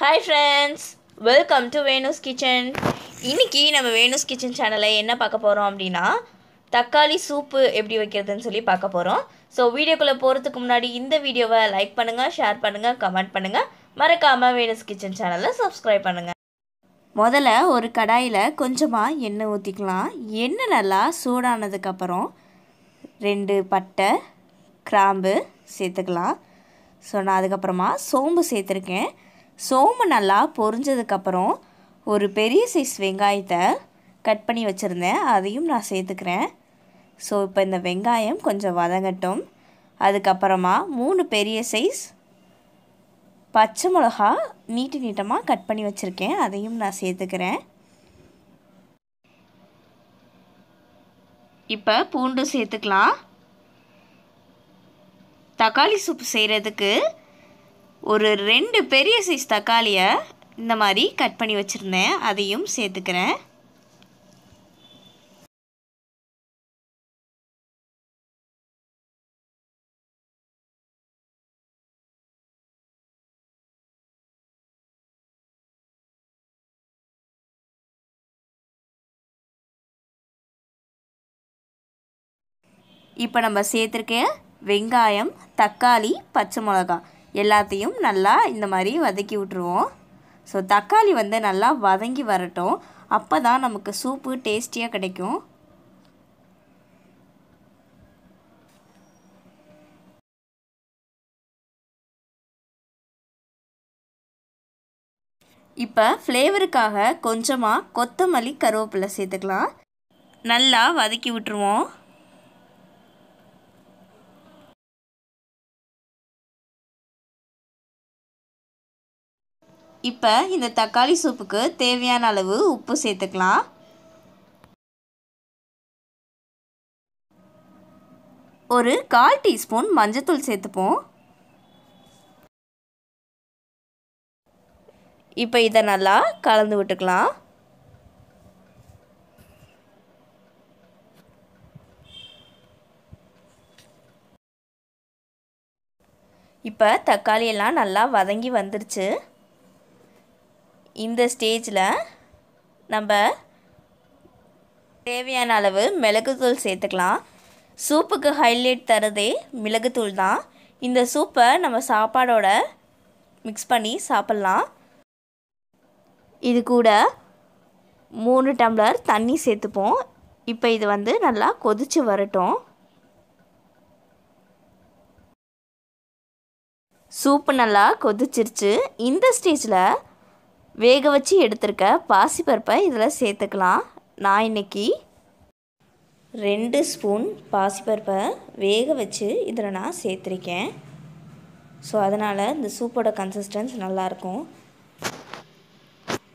hi friends welcome to Venu's kitchen இன்றைக்கி நம்ம வேணுஸ் kitchen சேனலை என்ன பார்க்க போகிறோம் அப்படின்னா தக்காளி சூப்பு எப்படி வைக்கிறதுன்னு சொல்லி பார்க்க போகிறோம் ஸோ வீடியோக்குள்ளே போகிறதுக்கு முன்னாடி இந்த வீடியோவை லைக் பண்ணுங்கள் ஷேர் பண்ணுங்கள் கமெண்ட் பண்ணுங்கள் மறக்காமல் வேணுஸ் கிச்சன் சேனலை சப்ஸ்கிரைப் பண்ணுங்கள் முதல்ல ஒரு கடாயில் கொஞ்சமாக எண்ணெய் ஊற்றிக்கலாம் எண்ணெய் நல்லா சூடானதுக்கப்புறம் ரெண்டு பட்டை கிராம்பு சேர்த்துக்கலாம் ஸோ நான் அதுக்கப்புறமா சோம்பு சேர்த்துருக்கேன் சோம்பு நல்லா பொரிஞ்சதுக்கப்புறம் ஒரு பெரிய சைஸ் வெங்காயத்தை கட் பண்ணி வச்சுருந்தேன் அதையும் நான் சேர்த்துக்கிறேன் ஸோ இப்போ இந்த வெங்காயம் கொஞ்சம் வதங்கட்டும் அதுக்கப்புறமா மூணு பெரிய சைஸ் பச்சை மிளகா நீட்டு நீட்டமாக கட் பண்ணி வச்சுருக்கேன் அதையும் நான் சேர்த்துக்கிறேன் இப்போ பூண்டு சேர்த்துக்கலாம் தக்காளி சூப் செய்கிறதுக்கு ஒரு ரெண்டு பெரிய சைஸ் தக்காளியை இந்த மாதிரி கட் பண்ணி வச்சுருந்தேன் அதையும் சேர்த்துக்கிறேன் இப்போ நம்ம சேர்த்துருக்க வெங்காயம் தக்காளி பச்சை மிளகாய் எல்லாத்தையும் நல்லா இந்த மாதிரி வதக்கி விட்ருவோம் ஸோ தக்காளி வந்து நல்லா வதங்கி வரட்டும் அப்போ தான் நமக்கு சூப்பு டேஸ்டியாக கிடைக்கும் இப்போ ஃப்ளேவருக்காக கொஞ்சமாக கொத்தமல்லி கருவேப்பிலை சேர்த்துக்கலாம் நல்லா வதக்கி விட்டுருவோம் இப்போ இந்த தக்காளி சூப்புக்கு தேவையான அளவு உப்பு சேர்த்துக்கலாம் ஒரு கால் டீஸ்பூன் மஞ்சத்தூள் சேர்த்துப்போம் இப்போ இதை நல்லா கலந்து விட்டுக்கலாம் இப்போ தக்காளியெல்லாம் நல்லா வதங்கி வந்துருச்சு இந்த ஸ்டேஜில் நம்ம தேவையான அளவு மிளகுத்தூள் சேர்த்துக்கலாம் சூப்புக்கு ஹைலைட் தரதே மிளகுத்தூள் தான் இந்த சூப்பை நம்ம சாப்பாடோட மிக்ஸ் பண்ணி சாப்பிட்லாம் இது கூட மூணு டம்ளர் தண்ணி சேர்த்துப்போம் இப்போ இது வந்து நல்லா கொதித்து வரட்டும் சூப்பு நல்லா கொதிச்சிருச்சு இந்த ஸ்டேஜில் வேக வச்சு எடுத்திருக்க பாசிப்பருப்பை இதில் சேர்த்துக்கலாம் நான் இன்றைக்கி ரெண்டு ஸ்பூன் பாசிப்பருப்பை வேக வச்சு இதில் நான் சேர்த்துருக்கேன் ஸோ அதனால் இந்த சூப்போட கன்சிஸ்டன்ஸ் நல்லாயிருக்கும்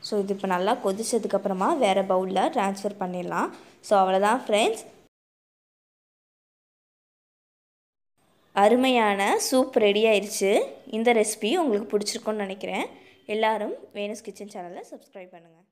ஸோ இது இப்போ நல்லா கொதிச்சதுக்கப்புறமா வேறு பவுலில் ட்ரான்ஸ்ஃபர் பண்ணிடலாம் ஸோ அவ்வளோதான் ஃப்ரெண்ட்ஸ் அருமையான சூப் ரெடி ஆயிடுச்சு இந்த ரெசிபி உங்களுக்கு பிடிச்சிருக்குன்னு நினைக்கிறேன் எல்லாரும் வேணுஸ் கிச்சன் சேனலை சப்ஸ்கிரைப் பண்ணுங்கள்